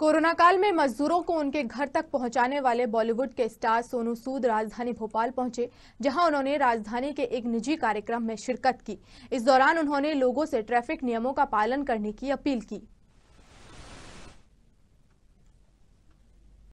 corona काल में मजदूरों को उनके घर तक पहुंचाने वाले बॉलीवुड के स्टार सोनू सूद राजधानी भोपाल पहुंचे जहां उन्होंने राजधानी के एक निजी कार्यक्रम में शिरकत की इस दौरान उन्होंने लोगों से ट्रैफिक नियमों का पालन करने की अपील की